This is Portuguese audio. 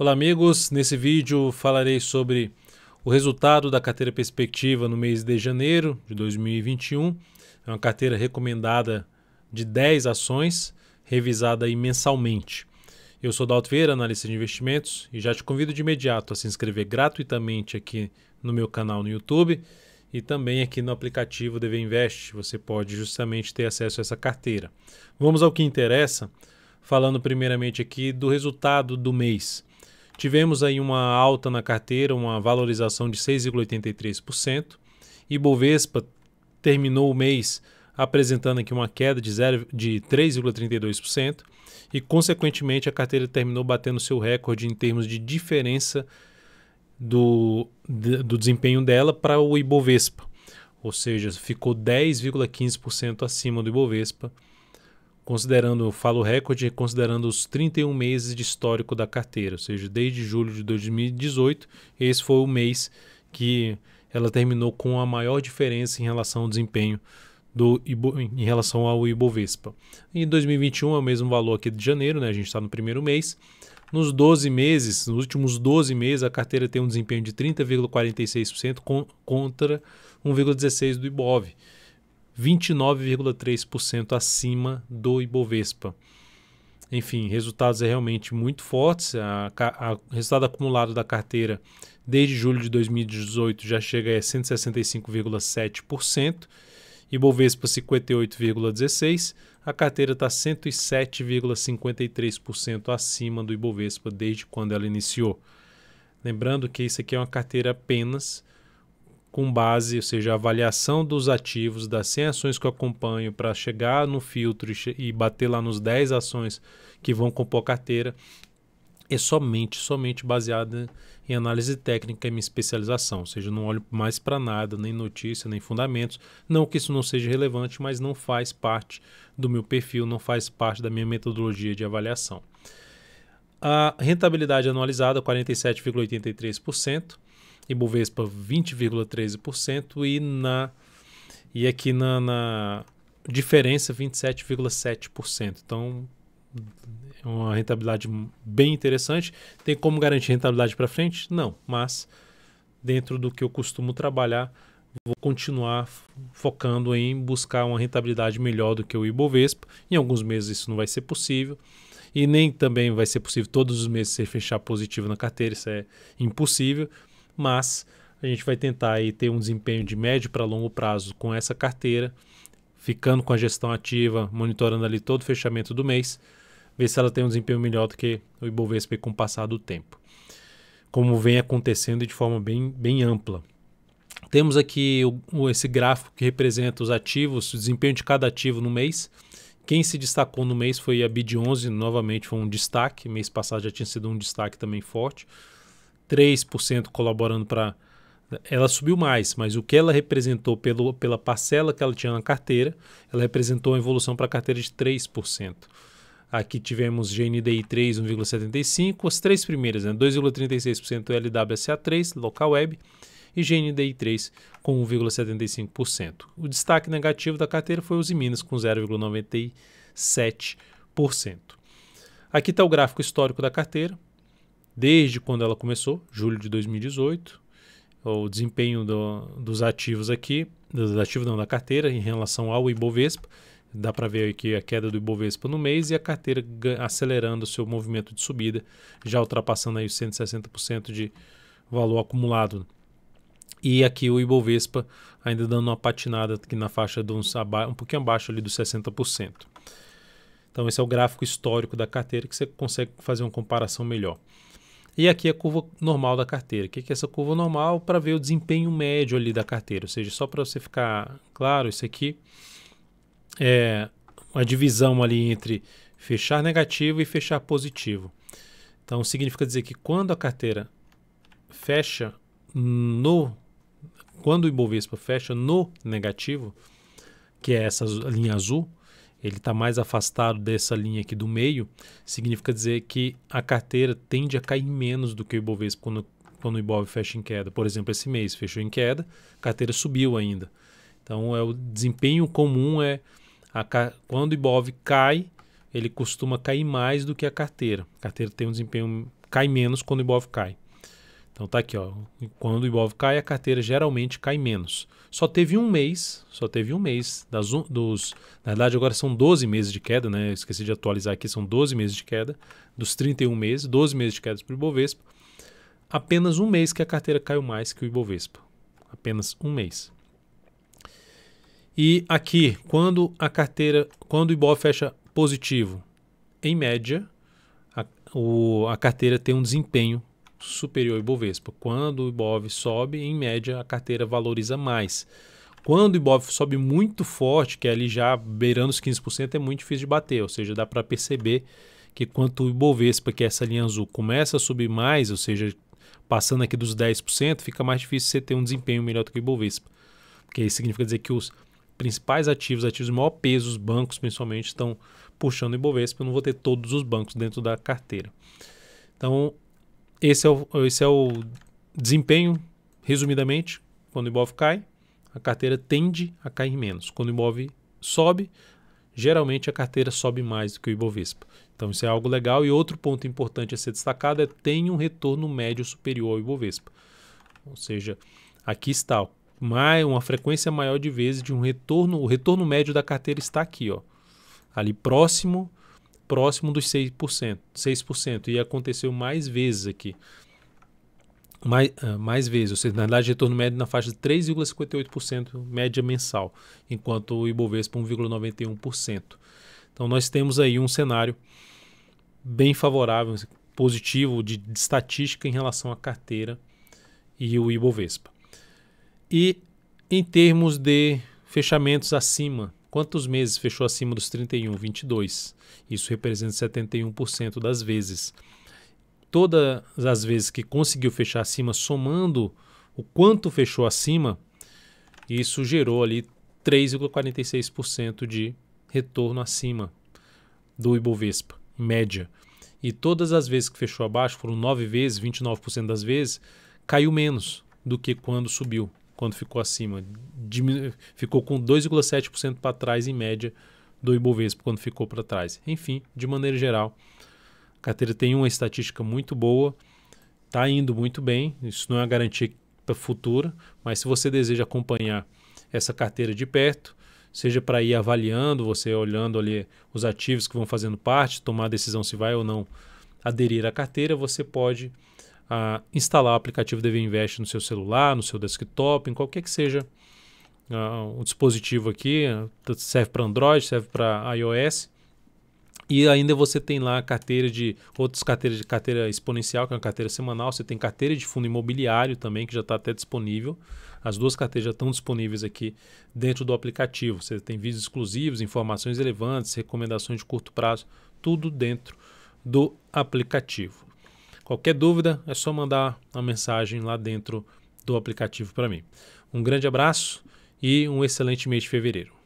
Olá amigos, nesse vídeo falarei sobre o resultado da carteira perspectiva no mês de janeiro de 2021. É uma carteira recomendada de 10 ações, revisada mensalmente. Eu sou Dalto Vieira, analista de investimentos, e já te convido de imediato a se inscrever gratuitamente aqui no meu canal no YouTube e também aqui no aplicativo DV Invest, você pode justamente ter acesso a essa carteira. Vamos ao que interessa, falando primeiramente aqui do resultado do mês. Tivemos aí uma alta na carteira, uma valorização de 6,83%. E Bovespa terminou o mês apresentando aqui uma queda de, de 3,32% e, consequentemente, a carteira terminou batendo seu recorde em termos de diferença do, de, do desempenho dela para o Ibovespa, ou seja, ficou 10,15% acima do Ibovespa considerando, falo recorde, considerando os 31 meses de histórico da carteira, ou seja, desde julho de 2018, esse foi o mês que ela terminou com a maior diferença em relação ao desempenho do Ibo, em relação ao Ibovespa. Em 2021 é o mesmo valor aqui de janeiro, né? A gente está no primeiro mês. Nos 12 meses, nos últimos 12 meses, a carteira tem um desempenho de 30,46% contra 1,16% do Ibov. 29,3% acima do Ibovespa. Enfim, resultados é realmente muito fortes. O resultado acumulado da carteira desde julho de 2018 já chega a 165,7%. Ibovespa 58,16%. A carteira está 107,53% acima do Ibovespa desde quando ela iniciou. Lembrando que isso aqui é uma carteira apenas com base, ou seja, a avaliação dos ativos, das 100 ações que eu acompanho para chegar no filtro e, e bater lá nos 10 ações que vão compor a carteira, é somente, somente baseada em análise técnica e minha especialização, ou seja, não olho mais para nada, nem notícia, nem fundamentos, não que isso não seja relevante, mas não faz parte do meu perfil, não faz parte da minha metodologia de avaliação. A rentabilidade anualizada 47,83%, Ibovespa 20,13% e na e aqui na, na diferença 27,7%. Então é uma rentabilidade bem interessante. Tem como garantir rentabilidade para frente? Não, mas dentro do que eu costumo trabalhar, vou continuar focando em buscar uma rentabilidade melhor do que o Ibovespa. Em alguns meses isso não vai ser possível. E nem também vai ser possível todos os meses você fechar positivo na carteira, isso é impossível mas a gente vai tentar aí ter um desempenho de médio para longo prazo com essa carteira, ficando com a gestão ativa, monitorando ali todo o fechamento do mês, ver se ela tem um desempenho melhor do que o Ibovespa com o passar do tempo. Como vem acontecendo de forma bem, bem ampla. Temos aqui o, esse gráfico que representa os ativos, o desempenho de cada ativo no mês. Quem se destacou no mês foi a BID11, novamente foi um destaque. Mês passado já tinha sido um destaque também forte. 3% colaborando para. Ela subiu mais, mas o que ela representou pelo, pela parcela que ela tinha na carteira, ela representou uma evolução para a carteira de 3%. Aqui tivemos GNDI 3, 1,75%, as três primeiras, né? 2,36% LWSA 3, local web, e GNDI 3 com 1,75%. O destaque negativo da carteira foi os Minas com 0,97%. Aqui está o gráfico histórico da carteira desde quando ela começou, julho de 2018, o desempenho do, dos ativos aqui, dos ativos não, da carteira em relação ao Ibovespa. Dá para ver aqui a queda do Ibovespa no mês e a carteira acelerando o seu movimento de subida, já ultrapassando aí os 160% de valor acumulado. E aqui o Ibovespa ainda dando uma patinada aqui na faixa de uns, um pouquinho abaixo ali dos 60%. Então esse é o gráfico histórico da carteira que você consegue fazer uma comparação melhor. E aqui é a curva normal da carteira. O que é essa curva normal? Para ver o desempenho médio ali da carteira. Ou seja, só para você ficar claro, isso aqui é a divisão ali entre fechar negativo e fechar positivo. Então, significa dizer que quando a carteira fecha no... Quando o Ibovespa fecha no negativo, que é essa linha azul, ele está mais afastado dessa linha aqui do meio, significa dizer que a carteira tende a cair menos do que o Ibovespa quando, quando o Ibov fecha em queda. Por exemplo, esse mês fechou em queda, a carteira subiu ainda. Então, é o desempenho comum é a, quando o Ibov cai, ele costuma cair mais do que a carteira. A carteira tem um desempenho cai menos quando o Ibov cai. Então tá aqui, ó. Quando o Ibov cai, a carteira geralmente cai menos. Só teve um mês, só teve um mês das, dos. Na verdade, agora são 12 meses de queda, né? esqueci de atualizar aqui, são 12 meses de queda. Dos 31 meses, 12 meses de queda para o Ibovespa. Apenas um mês que a carteira caiu mais que o Ibovespa. Apenas um mês. E aqui, quando a carteira. Quando o Ibov fecha positivo, em média, a, o, a carteira tem um desempenho superior ao Ibovespa. Quando o Ibov sobe, em média, a carteira valoriza mais. Quando o Ibov sobe muito forte, que é ali já beirando os 15%, é muito difícil de bater, ou seja, dá para perceber que quanto o Ibovespa, que é essa linha azul, começa a subir mais, ou seja, passando aqui dos 10%, fica mais difícil você ter um desempenho melhor do que o Ibovespa. Porque isso significa dizer que os principais ativos, ativos de maior peso, os bancos principalmente, estão puxando o Ibovespa. Eu não vou ter todos os bancos dentro da carteira. Então, esse é o, esse é o desempenho, resumidamente, quando o Ibov cai, a carteira tende a cair menos. Quando o Ibov sobe, geralmente a carteira sobe mais do que o Ibovespa. Então isso é algo legal e outro ponto importante a ser destacado é tem um retorno médio superior ao Ibovespa. Ou seja, aqui está mais, uma frequência maior de vezes de um retorno, o retorno médio da carteira está aqui, ó. Ali próximo próximo dos 6%, 6%. E aconteceu mais vezes aqui. Mais, ah, mais vezes, ou seja, na verdade, retorno médio na faixa de 3,58% média mensal, enquanto o Ibovespa 1,91%. Então, nós temos aí um cenário bem favorável, positivo de, de estatística em relação à carteira e o Ibovespa. E em termos de fechamentos acima Quantos meses fechou acima dos 31? 22. Isso representa 71% das vezes. Todas as vezes que conseguiu fechar acima, somando o quanto fechou acima, isso gerou ali 3,46% de retorno acima do Ibovespa, em média. E todas as vezes que fechou abaixo, foram 9 vezes, 29% das vezes, caiu menos do que quando subiu quando ficou acima. Diminu ficou com 2,7% para trás em média do Ibovespa quando ficou para trás. Enfim, de maneira geral, a carteira tem uma estatística muito boa, está indo muito bem. Isso não é uma garantia para futura, mas se você deseja acompanhar essa carteira de perto, seja para ir avaliando, você olhando ali os ativos que vão fazendo parte, tomar a decisão se vai ou não aderir à carteira, você pode uh, instalar o aplicativo DV Invest no seu celular, no seu desktop, em qualquer que seja uh, o dispositivo aqui. Ah, serve para Android, serve para iOS. E ainda você tem lá carteira de outras carteiras de carteira exponencial, que é uma carteira semanal. Você tem carteira de fundo imobiliário também, que já está até disponível. As duas carteiras já estão disponíveis aqui dentro do aplicativo. Você tem vídeos exclusivos, informações relevantes, recomendações de curto prazo, tudo dentro do aplicativo. Qualquer dúvida é só mandar uma mensagem lá dentro do aplicativo para mim. Um grande abraço e um excelente mês de fevereiro.